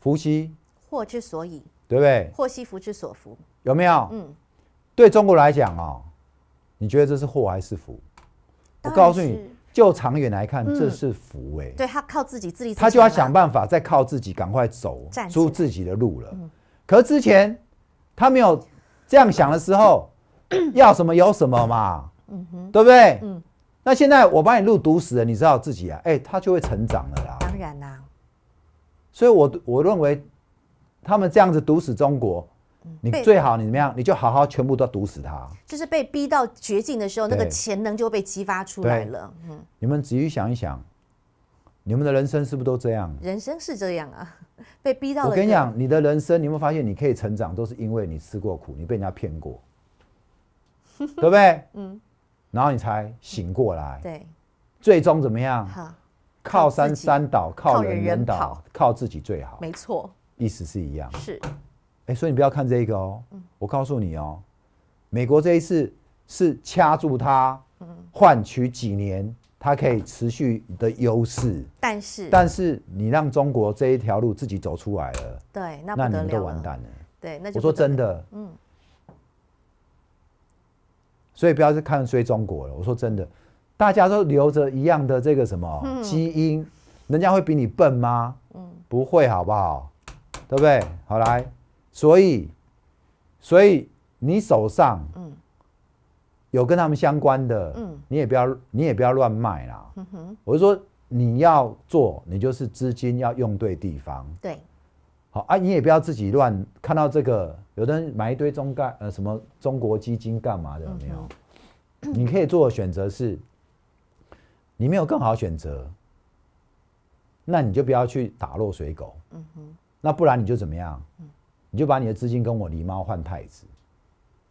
福兮祸之所以，对不对？祸兮福之所伏，有没有？嗯，对中国来讲啊，你觉得这是祸还是福？我告诉你，就长远来看，这是福哎。对他靠自己，自立，他就要想办法再靠自己，赶快走出自己的路了。可之前他没有这样想的时候，<clears throat> 要什么有什么嘛，嗯哼，对不对？嗯。那现在我把你路堵死了，你知道自己啊？哎，他就会成长了啦。当然啦。所以，我我认为他们这样子堵死中国，你最好你怎么样？你就好好全部都堵死他。就是被逼到绝境的时候，那个潜能就会被激发出来了。嗯，你们仔细想一想，你们的人生是不是都这样？人生是这样啊，<laughs> 被逼到。我跟你讲，你的人生，你有没有发现你可以成长，都是因为你吃过苦，你被人家骗过，<laughs> 对不对？嗯。然后你才醒过来，对，最终怎么样？靠山山倒，靠人人倒，靠自己最好。没错，意思是一样。是，哎，所以你不要看这个哦。我告诉你哦，美国这一次是掐住它，换取几年它可以持续的优势。但是，但是你让中国这一条路自己走出来了，对，那你都完蛋了。对，那我说真的，嗯。所以不要去看衰中国了。我说真的，大家都留着一样的这个什么基因，人家会比你笨吗？嗯，不会，好不好？对不对？好来，所以，所以你手上嗯有跟他们相关的嗯，你也不要你也不要乱卖啦。嗯哼，我是说你要做，你就是资金要用对地方。对。啊，你也不要自己乱看到这个，有的人买一堆中概呃什么中国基金干嘛的没有？你可以做的选择是，你没有更好选择，那你就不要去打落水狗。嗯哼，那不然你就怎么样？你就把你的资金跟我狸猫换太子，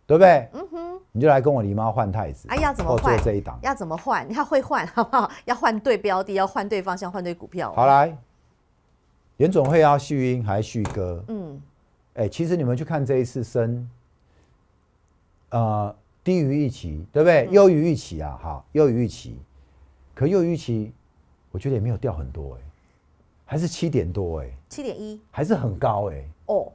对不对？嗯哼，你就来跟我狸猫换太子。哎，要怎么换？做这一档要怎么换？你要会换好不好？要换对标的，要换对方向，换对股票。好来。联总会要续音还是旭哥。嗯，哎，其实你们去看这一次升，呃，低于预期，对不对？优于预期啊，好，优于预期，可优于预期，我觉得也没有掉很多哎，还是七点多哎，七点一，还是很高哎。哦。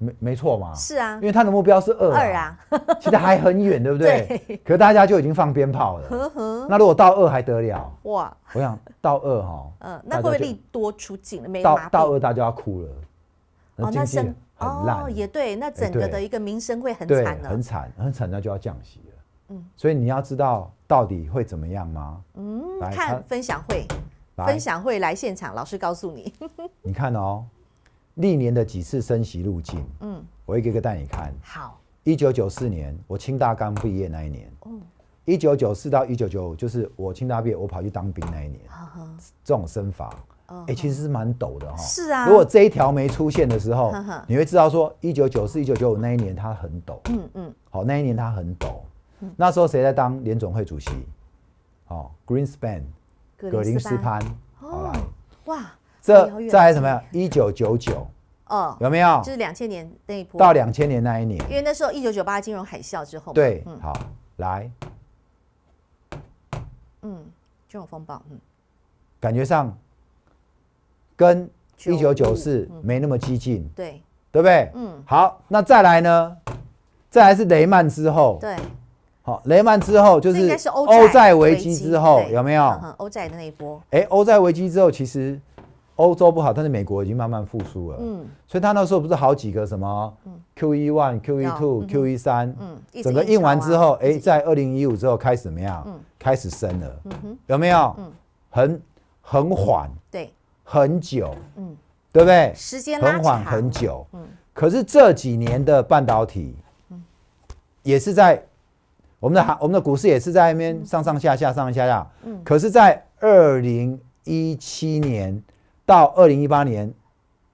没没错嘛，是啊，因为他的目标是二二啊，<laughs> 其实还很远，对不对？对。可大家就已经放鞭炮了。呵呵。那如果到二还得了？哇！我想到二哈。嗯。那会力多出警了，没？到到二大家要哭了。哦，那很烂。哦，也对，那整个的一个民生会很惨的，很惨，很惨，那就要降息了。嗯。所以你要知道到底会怎么样吗？嗯。看分享会，分享会来现场，老师告诉你。<laughs> 你看哦。历年的几次升息路径，嗯，我一个一个带你看。好，一九九四年我清大刚毕业那一年，嗯，一九九四到一九九五就是我清大毕业，我跑去当兵那一年，这种身法，哎，其实是蛮陡的哈。是啊，如果这一条没出现的时候，你会知道说一九九四、一九九五那一年它很陡。嗯嗯，好，那一年它很陡。那时候谁在当联总会主席？哦，Greenspan，格林斯潘。哦，哇。再什么呀？一九九九，哦，有没有？就是两千年那一波，到两千年那一年。因为那时候一九九八金融海啸之后，对，好，来，嗯，金融风暴，嗯，感觉上跟一九九四没那么激进，对，对不对？嗯，好，那再来呢？再来是雷曼之后，对，好，雷曼之后就是应该是欧债危机之后，有没有？欧债的那一波？哎，欧债危机之后其实。欧洲不好，但是美国已经慢慢复苏了。嗯，所以他那时候不是好几个什么 Q E one、Q E two、Q E 三，嗯，整个印完之后，哎，在二零一五之后开始怎么样？嗯，开始升了。嗯哼，有没有？嗯，很很缓。对，很久。嗯，对不对？时间很缓很久。嗯，可是这几年的半导体，也是在我们的行，我们的股市也是在那边上上下下上上下下。嗯，可是，在二零一七年。到二零一八年，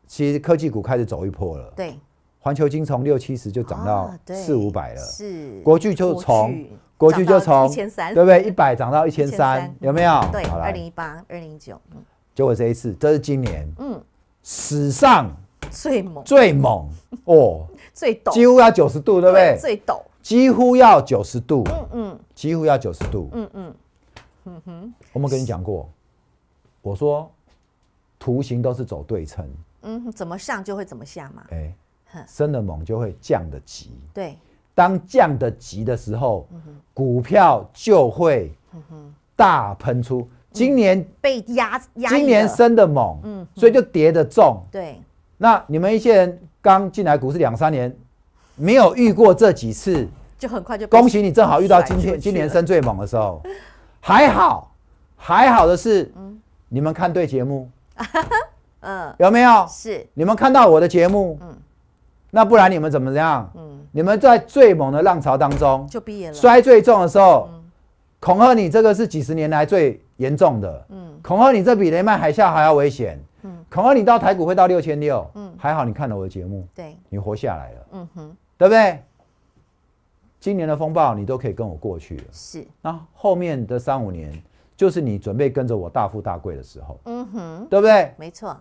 其实科技股开始走一波了。对，环球金从六七十就涨到四五百了。是，国巨就从国巨就从一千三，对不对？一百涨到一千三，有没有？对，二零一八、二零一九，就我这一次，这是今年，嗯，史上最猛，最猛 <laughs> 哦，最陡，几乎要九十度，对不对？最陡，几乎要九十度，嗯嗯，几乎要九十度，嗯嗯，嗯哼，我们跟你讲过，我说。图形都是走对称，嗯，怎么上就会怎么下嘛。哎，升 <laughs> 的猛就会降的急。对，当降的急的时候，股票就会大喷出。今年被压，今年升的猛，嗯，所以就跌的重。对，那你们一些人刚进来股市两三年，没有遇过这几次，<laughs> 就很快就恭喜你，正好遇到今天今年升最猛的时候，还好，还好的是，嗯，你们看对节目。<laughs> 嗯，有没有？是你们看到我的节目，嗯，那不然你们怎么样？嗯，你们在最猛的浪潮当中就毕业了，摔最重的时候，恐吓你这个是几十年来最严重的，嗯，恐吓你这比雷曼海啸还要危险，嗯，恐吓你到台股会到六千六，嗯，还好你看了我的节目，对，你活下来了，嗯哼，对不对？今年的风暴你都可以跟我过去了，是，那后面的三五年。就是你准备跟着我大富大贵的时候，嗯哼，对不对？没错。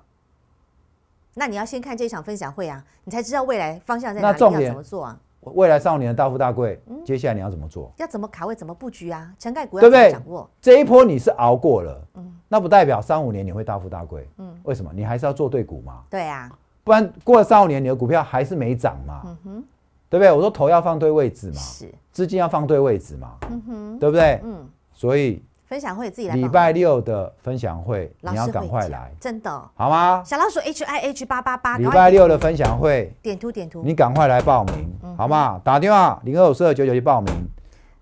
那你要先看这场分享会啊，你才知道未来方向在哪里，你要怎么做啊？未来三五年的大富大贵，接下来你要怎么做？要怎么卡位？怎么布局啊？陈盖股要怎掌握。这一波你是熬过了，嗯，那不代表三五年你会大富大贵，嗯，为什么？你还是要做对股嘛。对啊，不然过了三五年你的股票还是没涨嘛，嗯哼，对不对？我说头要放对位置嘛，是，资金要放对位置嘛，嗯哼，对不对？嗯，所以。分享会自己来。礼拜六的分享会，你要赶快来，真的，好吗？小老鼠 h i h 八八八，礼拜六的分享会，点图点图，你赶快来报名，好吗？打电话零二五四二九九一报名，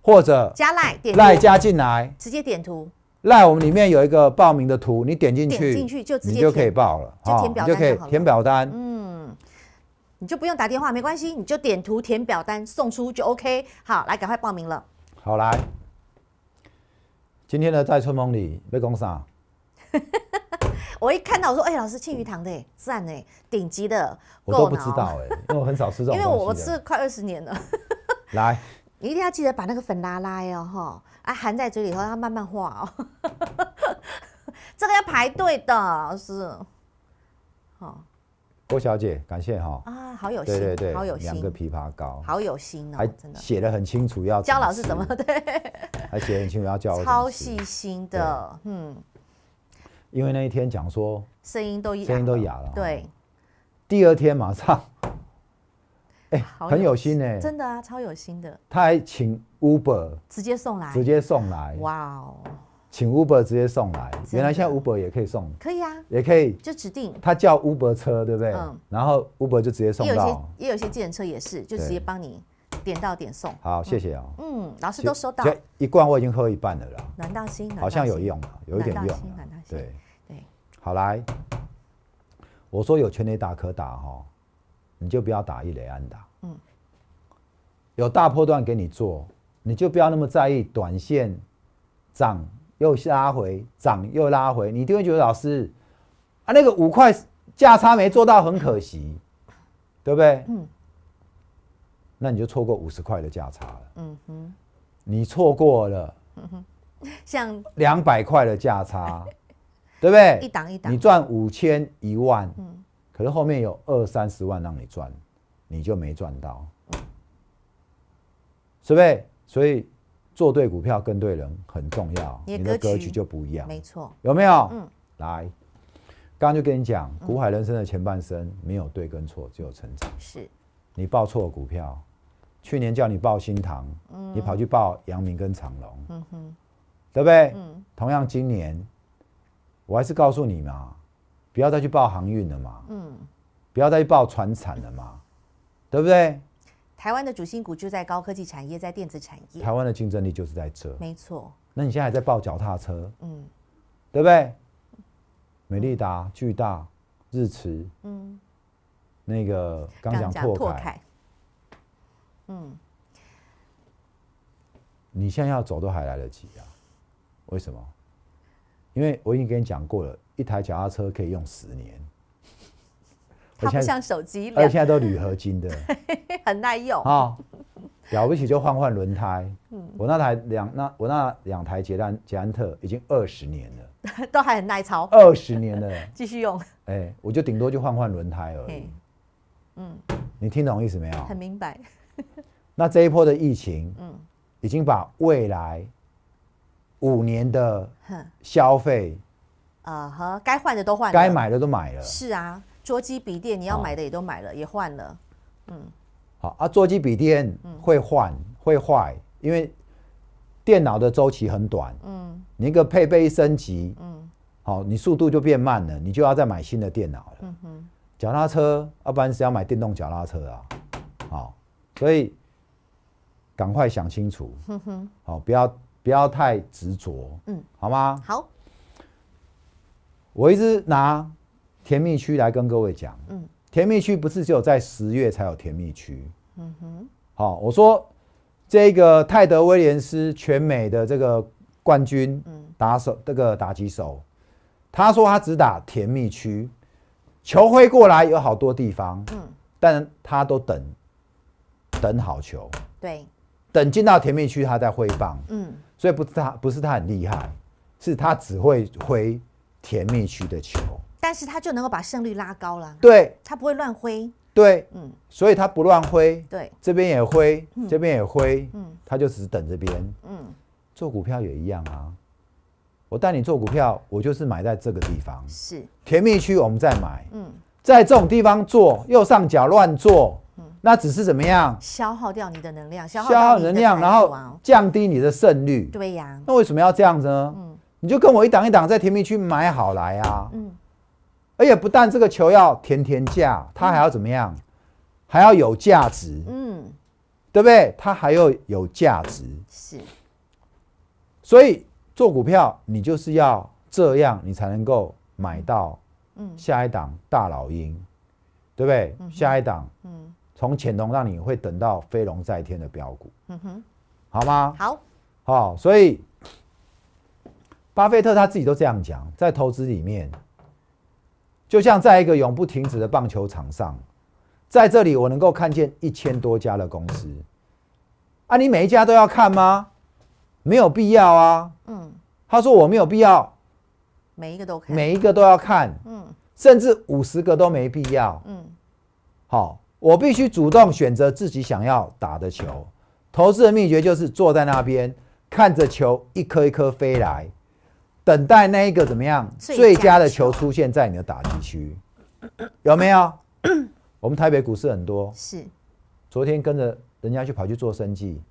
或者加赖赖加进来，直接点图。赖我们里面有一个报名的图，你点进去进去就直接就可以报了，就填表单，填表单，嗯，你就不用打电话，没关系，你就点图填表单送出就 OK。好，来赶快报名了。好来。今天呢，在春风里被攻上。我一看到，我说：“哎，老师，庆余堂的赞哎，顶级的。”我都不知道哎，因为我很少吃这种。<laughs> 因为我吃了快二十年了。<laughs> 来，你一定要记得把那个粉拉拉哟，哈，啊，含在嘴里头，让它慢慢化哦。<laughs> 这个要排队的，师。好。郭小姐，感谢哈啊，好有心，对对对，好有心，两个枇杷膏，好有心哦，还真的写的很清楚，要教老师怎么对，还写很清楚，要教超细心的，嗯，因为那一天讲说声音都声音都哑了，对，第二天马上，<laughs> 哎，很有心哎，真的啊，超有心的，他还请 Uber 直接送来，直接送来，哇哦。请 Uber 直接送来，原来现在 Uber 也可以送，可以啊，也可以，就指定他叫 Uber 车，对不对？嗯，然后 Uber 就直接送到，也有些也有些机人车也是，就直接帮你点到点送。好，谢谢哦。嗯，老师都收到。一罐我已经喝一半了了，暖到心，好像有用有一点用。暖到心，暖到心。对对，好来，我说有全雷打可打哈，你就不要打一雷安打。嗯，有大破段给你做，你就不要那么在意短线涨。又拉回涨，又拉回，你一定会觉得老师啊，那个五块价差没做到，很可惜，对不对？嗯，那你就错过五十块的价差了。嗯哼，你错过了，嗯哼，像两百块的价差，<laughs> 对不对？一档一档，你赚五千一万，嗯，可是后面有二三十万让你赚，你就没赚到，是不？所以。做对股票跟对人很重要，你的格局就不一样。没错，有没有？嗯，来，刚刚就跟你讲，股海人生的前半生没有对跟错，只有成长。是，你报错股票，去年叫你报新塘，你跑去报阳明跟长隆，嗯哼，对不对？嗯，同样今年，我还是告诉你嘛，不要再去报航运了嘛，嗯，不要再去报船产了嘛，对不对？台湾的主心骨就在高科技产业，在电子产业。台湾的竞争力就是在这。没错。那你现在还在抱脚踏车？嗯，对不对？美利达、巨大、日驰，嗯，那个刚讲拓凯，嗯，你现在要走都还来得及啊？为什么？因为我已经跟你讲过了，一台脚踏车可以用十年。它不像手机，而且现在都铝合金的，<laughs> 很耐用啊！了不起就换换轮胎。嗯，我那台两那我那两台捷安捷安特已经二十年了，<laughs> 都还很耐操。二十年了，<laughs> 继续用。哎，我就顶多就换换轮胎而已。嗯，你听懂意思没有？很明白。那这一波的疫情，嗯，已经把未来五年的消费，呃，和该换的都换了，该买的都买了。是啊。桌机、笔电，你要买的也都买了，也换了。嗯，好啊，桌机、笔电会换会坏，因为电脑的周期很短。嗯，你一个配备升级，嗯，好，你速度就变慢了，你就要再买新的电脑了。嗯哼，脚踏车，要不然是要买电动脚踏车啊。好，所以赶快想清楚。嗯哼，好，不要不要太执着。嗯，好吗？好，我一直拿。甜蜜区来跟各位讲，嗯，甜蜜区不是只有在十月才有甜蜜区，嗯哼，好，我说这个泰德威廉斯全美的这个冠军，嗯，打手这个打击手，他说他只打甜蜜区，球挥过来有好多地方，嗯，但他都等等好球，对，等进到甜蜜区他再挥棒，嗯，所以不是他不是他很厉害，是他只会挥甜蜜区的球。但是他就能够把胜率拉高了，对，他不会乱挥，对，嗯，所以他不乱挥，对，这边也挥，这边也挥，嗯，他就只是等这边。嗯，做股票也一样啊，我带你做股票，我就是买在这个地方，是甜蜜区，我们再买，嗯，在这种地方做，右上角乱做，嗯，那只是怎么样，消耗掉你的能量，消耗能量，然后降低你的胜率，对呀，那为什么要这样子呢？嗯，你就跟我一档一档在甜蜜区买好来啊，嗯。而且不但这个球要甜甜价，它还要怎么样？还要有价值，嗯，对不对？它还要有价值，是。所以做股票，你就是要这样，你才能够买到嗯下一档大老鹰，对不对？下一档嗯从潜龙让你会等到飞龙在天的标股，嗯哼，好吗？好，好，所以巴菲特他自己都这样讲，在投资里面。就像在一个永不停止的棒球场上，在这里我能够看见一千多家的公司啊，你每一家都要看吗？没有必要啊。嗯，他说我没有必要，每一个都看，每一个都要看。嗯，甚至五十个都没必要。嗯，好，我必须主动选择自己想要打的球。投资的秘诀就是坐在那边看着球一颗一颗飞来。等待那一个怎么样最佳的球出现在你的打击区，<coughs> 有没有？<coughs> 我们台北股市很多，是。昨天跟着人家去跑去做生计，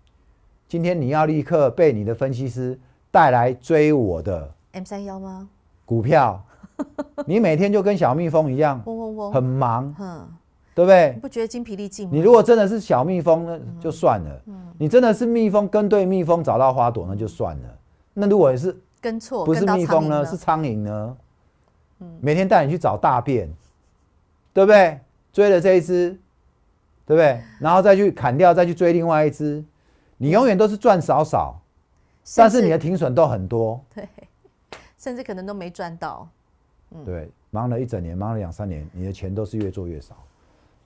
今天你要立刻被你的分析师带来追我的 M 三幺吗？股票，<laughs> 你每天就跟小蜜蜂一样，很忙，嗯，对不对？不觉得精疲力尽吗？你如果真的是小蜜蜂，那就算了。你真的是蜜蜂跟对蜜蜂找到花朵，那就算了。那如果你是。跟错不是蜜蜂呢，是苍蝇呢。每天带你去找大便，对不对？追了这一只，对不对？然后再去砍掉，再去追另外一只，你永远都是赚少少，但是你的停损都很多，<laughs> 对，甚至可能都没赚到。嗯，对，忙了一整年，忙了两三年，你的钱都是越做越少，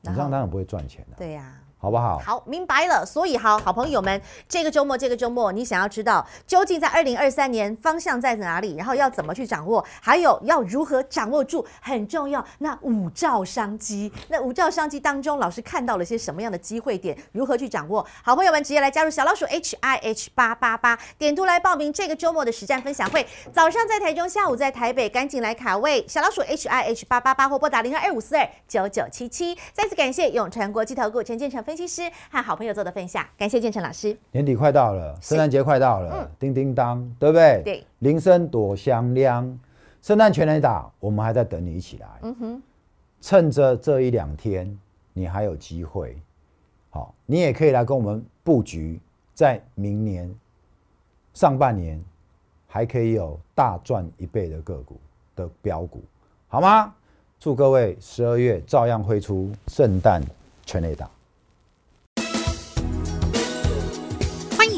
你这样当然不会赚钱了。对呀。好不好？好，明白了。所以，好，好朋友们，这个周末，这个周末，你想要知道究竟在二零二三年方向在哪里，然后要怎么去掌握，还有要如何掌握住很重要。那五兆商机，那五兆商机当中，老师看到了些什么样的机会点？如何去掌握？好朋友们，直接来加入小老鼠 H I H 八八八点图来报名这个周末的实战分享会。早上在台中，下午在台北，赶紧来卡位小老鼠 H I H 八八八，或拨打零二二五四二九九七七。再次感谢永传国际投顾陈建成。分析师和好朋友做的分享，感谢建成老师。年底快到了，圣诞节快到了，嗯，叮叮当，对不对？对，铃声多响亮，圣诞全雷打，我们还在等你一起来。嗯哼，趁着这一两天，你还有机会，好，你也可以来跟我们布局，在明年上半年还可以有大赚一倍的个股的标股，好吗？祝各位十二月照样挥出圣诞全雷打。